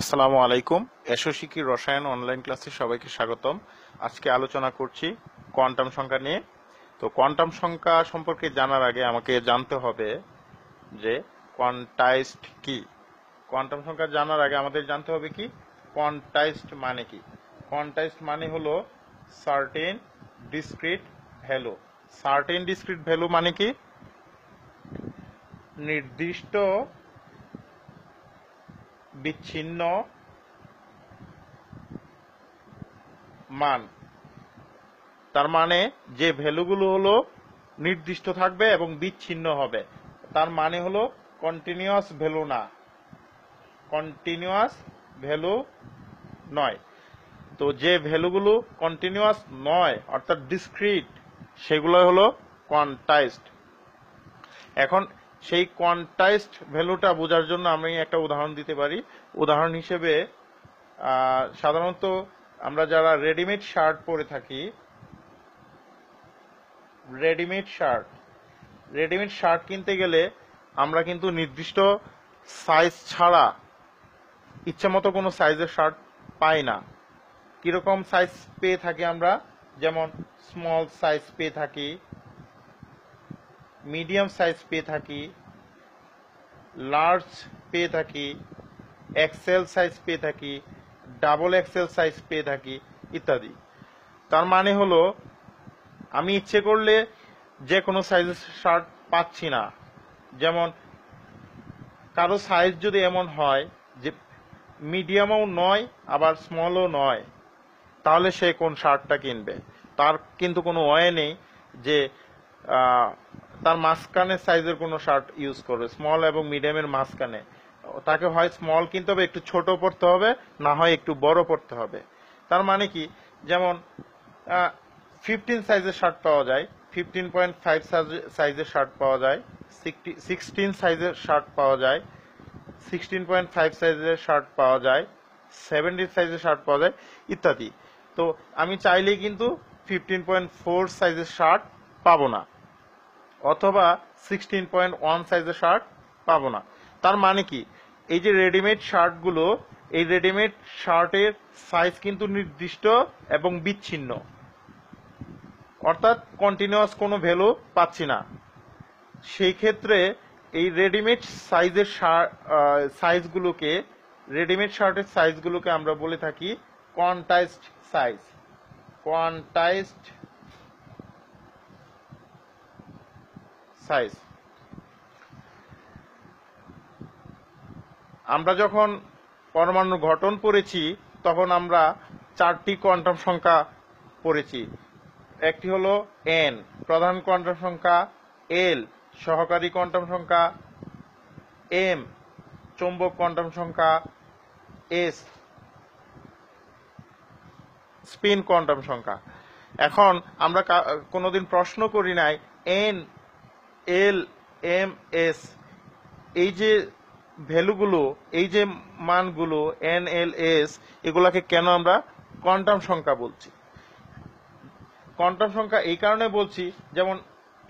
আসসালামু আলাইকুম শিখি রসায়ন অনলাইন ক্লাসে সবাইকে স্বাগতম আজকে আলোচনা করছি কোয়ান্টাম সংখ্যা নিয়ে তো কোয়ান্টাম সংখ্যা সম্পর্কে জানার আগে আমাকে জানতে হবে যে কোয়ান্টাইজড কি কোয়ান্টাম সংখ্যা জানার আগে আমাদের জানতে হবে কি কোয়ান্টাইজড মানে কি কোয়ান্টাইজড মানে হলো certain discrete value certain discrete value মানে কি নির্দিষ্ট বিচ্ছিন্ন মান তার মানে যে ভ্যালুগুলো হলো নির্দিষ্ট থাকবে এবং বিচ্ছিন্ন হবে তার মানে হলো কন্টিনিউয়াস ভ্যালু না কন্টিনিউয়াস ভ্যালু নয় তো যে ভ্যালুগুলো কন্টিনিউয়াস নয় অর্থাৎ ডিসক্রিট সেগুলো হলো কন্টাইস্ট এখন সেই কন্টাইস্ট ভ্যালুটা বোঝার জন্য আমি একটা উদাহরণ দিতে পারি উদাহরণ হিসেবে সাধারণত আমরা যারা রেডিমেড শার্ট পরে থাকি রেডিমেড শার্ট রেডিমেড শার্ট কিনতে গেলে আমরা কিন্তু নির্দিষ্ট সাইজ ছাড়া ইচ্ছে মতো কোনো সাইজের শার্ট পাই না কীরকম সাইজ পেয়ে থাকি আমরা যেমন স্মল সাইজ পেয়ে থাকি মিডিয়াম সাইজ পেয়ে থাকি লার্জ পেয়ে থাকি এক্সেল সাইজ পেয়ে থাকি ডাবল এক্সেল সাইজ পেয়ে থাকি ইত্যাদি তার মানে হলো আমি ইচ্ছে করলে যে কোনো সাইজের শার্ট পাচ্ছি না যেমন কারো সাইজ যদি এমন হয় যে মিডিয়ামও নয় আবার স্মলও নয় তাহলে সে কোন শার্টটা কিনবে তার কিন্তু কোনো ওয়ে নেই যে তার মাঝখানে সাইজের কোনো শার্ট ইউজ করবে স্মল এবং মিডিয়ামের মাঝখানে তাকে হয় স্মল কিনতে হবে একটু ছোট পড়তে হবে না হয় একটু বড় পড়তে হবে তার মানে কি যেমন ফিফটিন সাইজের শার্ট পাওয়া যায় ফিফটিন পয়েন্ট ফাইভ সাইজের শার্ট পাওয়া যায় সিক্সটিন সাইজের শার্ট পাওয়া যায় সিক্সটিন পয়েন্ট ফাইভ সাইজের শার্ট পাওয়া যায় সেভেন্টিন সাইজের শার্ট পাওয়া যায় ইত্যাদি তো আমি চাইলেই কিন্তু ফিফটিন পয়েন্ট ফোর সাইজের শার্ট পাবো না অথবা সিক্সটিন পয়েন্ট ওয়ান সাইজের শার্ট পাবো না তার মানে কি এই যে রেডিমেড শার্টগুলো এই রেডিমেড শার্টের সাইজ কিন্তু নির্দিষ্ট এবং বিচ্ছিন্ন অর্থাৎ কন্টিনিউয়াস কোনো ভ্যালু পাচ্ছি না সেই ক্ষেত্রে এই রেডিমেড সাইজের সাইজগুলোকে রেডিমেড শার্টের সাইজগুলোকে আমরা বলে থাকি কোয়ান্টাইজড সাইজ কোয়ান্টাইজড সাইজ আমরা যখন পরমাণু গঠন পড়েছি তখন আমরা চারটি কোয়ান্টাম সংখ্যা পড়েছি একটি হলো এন প্রধান কোয়ান্টাম সংখ্যা এল সহকারী কোয়ান্টাম সংখ্যা এম চৌম্বক কোয়ান্টাম সংখ্যা এস স্পিন কোয়ান্টাম সংখ্যা এখন আমরা কোনোদিন প্রশ্ন করি নাই এন এল এম এস এই যে ভ্যালুগুলো এই যে মানগুলো এন এল এস এগুলাকে কেন আমরা কোয়ান্টাম সংখ্যা বলছি কোয়ান্টাম সংখ্যা এই কারণে বলছি যেমন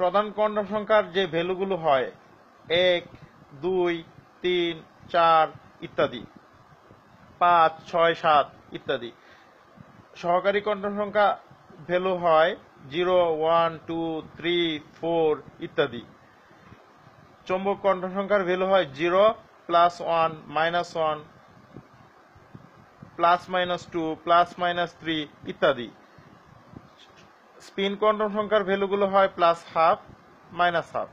প্রধান কোয়ান্টাম সংখ্যার যে ভ্যালুগুলো হয় এক দুই তিন চার ইত্যাদি পাঁচ ছয় সাত ইত্যাদি সহকারী কোয়ান্টাম সংখ্যা ভ্যালু হয় zero one two three four ইত্যাদি চৌম্বক কণ্ঠ সংখ্যার ভ্যালু হয় zero plus one minus one plus minus two plus minus three ইত্যাদি স্পিন কোয়ান্টাম সংখ্যার ভ্যালুগুলো হয় প্লাস হাফ মাইনাস হাফ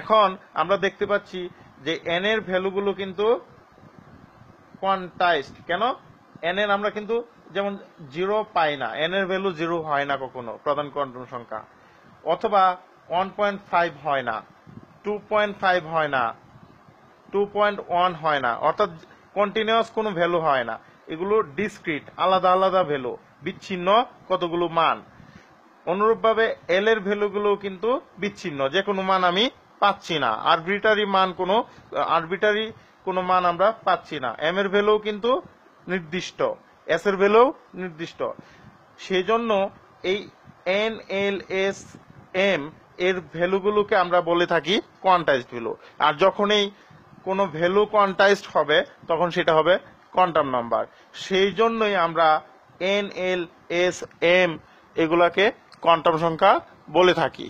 এখন আমরা দেখতে পাচ্ছি যে এন এর ভ্যালুগুলো কিন্তু কোয়ান্টাইজড কেন এন এর আমরা কিন্তু যেমন জিরো পায় না এন এর ভ্যালু জিরো হয় না কখনো প্রধান কোয়ান্টাম সংখ্যা অথবা ওয়ান পয়েন্ট ফাইভ হয় না টু পয়েন্ট ফাইভ হয় না টু পয়েন্ট ওয়ান হয় না অর্থাৎ কন্টিনিউয়াস কোনো ভ্যালু হয় না এগুলো ডিসক্রিট আলাদা আলাদা ভ্যালু বিচ্ছিন্ন কতগুলো মান অনুরূপভাবে এল এর ভ্যালুগুলো কিন্তু বিচ্ছিন্ন যে কোনো মান আমি পাচ্ছি না আরবিটারি মান কোনো আরবিটারি কোনো মান আমরা পাচ্ছি না এম এর ভ্যালু কিন্তু নির্দিষ্ট এস এর ভ্যালু নির্দিষ্ট সেজন্য এই এন এল এস এম এর ভ্যালুগুলোকে আমরা বলে থাকি কোয়ান্টাইজড ভ্যালু আর যখন এই কোনো ভ্যালু কোয়ান্টাইজড হবে তখন সেটা হবে কোয়ান্টাম নাম্বার সেই জন্যই আমরা এন এল এস এম এগুলাকে কোয়ান্টাম সংখ্যা বলে থাকি